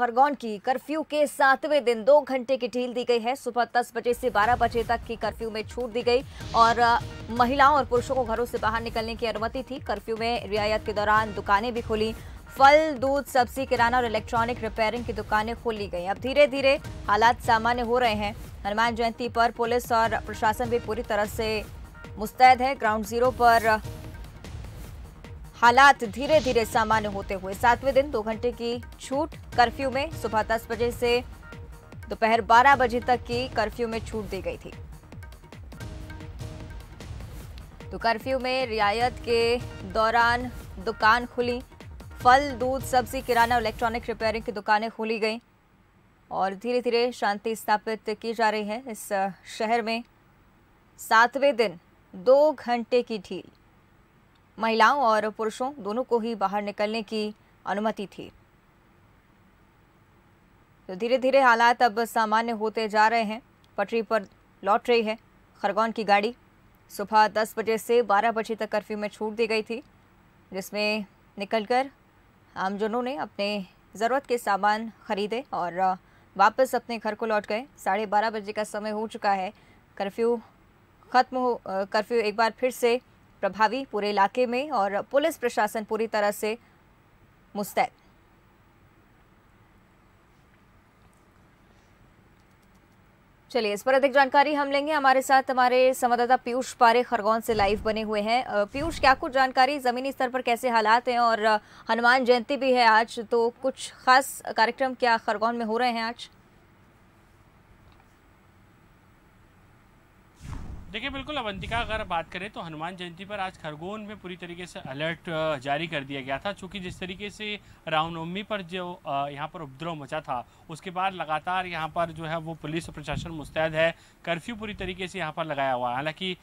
खरगोन की कर्फ्यू के सातवें दिन दो घंटे की ढील दी गई है सुबह दस बजे से बारह बजे तक की कर्फ्यू में छूट दी गई और महिलाओं और पुरुषों को घरों से बाहर निकलने की अनुमति थी कर्फ्यू में रियायत के दौरान दुकानें भी खोली फल दूध सब्जी किराना और इलेक्ट्रॉनिक रिपेयरिंग की दुकानें खोली गई अब धीरे धीरे हालात सामान्य हो रहे हैं हनुमान जयंती पर पुलिस और प्रशासन भी पूरी तरह से मुस्तैद है ग्राउंड जीरो पर हालात धीरे धीरे सामान्य होते हुए सातवें दिन दो घंटे की छूट कर्फ्यू में सुबह दस बजे से दोपहर बारह बजे तक की कर्फ्यू में छूट दी गई थी तो कर्फ्यू में रियायत के दौरान दुकान खुली फल दूध सब्जी किराना इलेक्ट्रॉनिक रिपेयरिंग की दुकानें खोली गई और धीरे धीरे शांति स्थापित की जा रही है इस शहर में सातवें दिन दो घंटे की ढील महिलाओं और पुरुषों दोनों को ही बाहर निकलने की अनुमति थी तो धीरे धीरे हालात अब सामान्य होते जा रहे हैं पटरी पर लौट रही है खरगोन की गाड़ी सुबह दस बजे से बारह बजे तक कर्फ्यू में छूट दी गई थी जिसमें निकलकर आमजनों ने अपने ज़रूरत के सामान खरीदे और वापस अपने घर को लौट गए साढ़े बारह बजे का समय हो चुका है कर्फ्यू ख़त्म हो कर्फ्यू एक बार फिर से प्रभावी पूरे इलाके में और पुलिस प्रशासन पूरी तरह से मुस्तैद चलिए इस पर अधिक जानकारी हम लेंगे हमारे साथ हमारे संवाददाता पीयूष पारे खरगोन से लाइव बने हुए हैं पीयूष क्या कुछ जानकारी जमीनी स्तर पर कैसे हालात हैं और हनुमान जयंती भी है आज तो कुछ खास कार्यक्रम क्या खरगोन में हो रहे हैं आज देखिए बिल्कुल अवंतिका अगर बात करें तो हनुमान जयंती पर आज खरगोन में पूरी तरीके से अलर्ट जारी कर दिया गया था चूँकि जिस तरीके से रामनवमी पर जो यहाँ पर उपद्रव मचा था उसके बाद लगातार यहाँ पर जो है वो पुलिस और प्रशासन मुस्तैद है कर्फ्यू पूरी तरीके से यहाँ पर लगाया हुआ है हालाँकि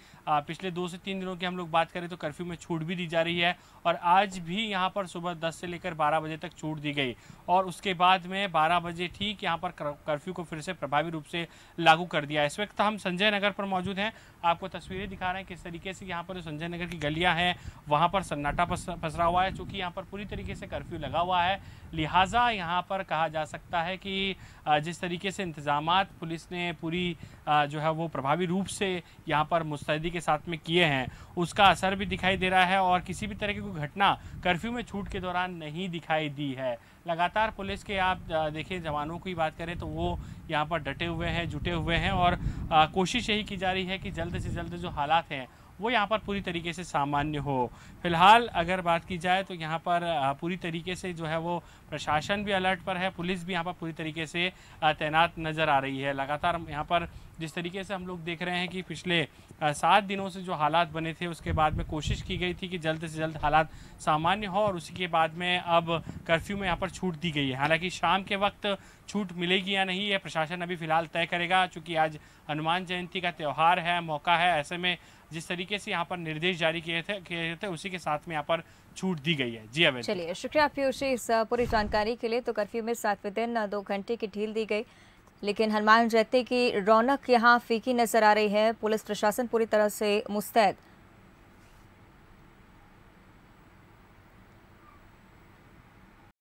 पिछले दो से तीन दिनों की हम लोग बात करें तो कर्फ्यू में छूट भी दी जा रही है और आज भी यहाँ पर सुबह दस से लेकर बारह बजे तक छूट दी गई और उसके बाद में बारह बजे ठीक यहाँ पर कर्फ्यू को फिर से प्रभावी रूप से लागू कर दिया इस वक्त हम संजय नगर पर मौजूद हैं आपको तस्वीरें दिखा रहे हैं किस तरीके से यहाँ पर जो संजय नगर की गलियाँ हैं वहाँ पर सन्नाटा पसरा हुआ है चूँकि यहाँ पर पूरी तरीके से कर्फ्यू लगा हुआ है लिहाजा यहाँ पर कहा जा सकता है कि जिस तरीके से इंतजाम पुलिस ने पूरी जो है वो प्रभावी रूप से यहाँ पर मुस्तैदी के साथ में किए हैं उसका असर भी दिखाई दे रहा है और किसी भी तरह की कोई घटना कर्फ्यू में छूट के दौरान नहीं दिखाई दी है लगातार पुलिस के आप देखें जवानों की बात करें तो वो यहाँ पर डटे हुए हैं जुटे हुए हैं और कोशिश यही की जा रही है कि जल्द जल्द से जल्द जो हालात हैं वो यहाँ पर पूरी तरीके से सामान्य हो फिलहाल अगर बात की जाए तो यहाँ पर पूरी तरीके से जो है वो प्रशासन भी अलर्ट पर है पुलिस भी यहाँ पर पूरी तरीके से तैनात नज़र आ रही है लगातार यहाँ पर जिस तरीके से हम लोग देख रहे हैं कि पिछले सात दिनों से जो हालात बने थे उसके बाद में कोशिश की गई थी कि जल्द से जल्द हालात सामान्य हो और उसी के बाद में अब कर्फ्यू में यहाँ पर छूट दी गई है हालांकि शाम के वक्त छूट मिलेगी या नहीं यह प्रशासन अभी फिलहाल तय करेगा चूँकि आज हनुमान जयंती का त्यौहार है मौका है ऐसे में जिस तरीके से यहाँ पर निर्देश जारी किए थे किए थे उसी के साथ में यहाँ पर छूट दी गई है जी अवैध चलिए शुक्रिया पीयूष इस पूरी जानकारी के लिए तो कर्फ्यू में सातवें दिन दो घंटे की ढील दी गई लेकिन हनुमान जयंती की रौनक यहाँ फीकी नजर आ रही है पुलिस प्रशासन पूरी तरह से मुस्तैद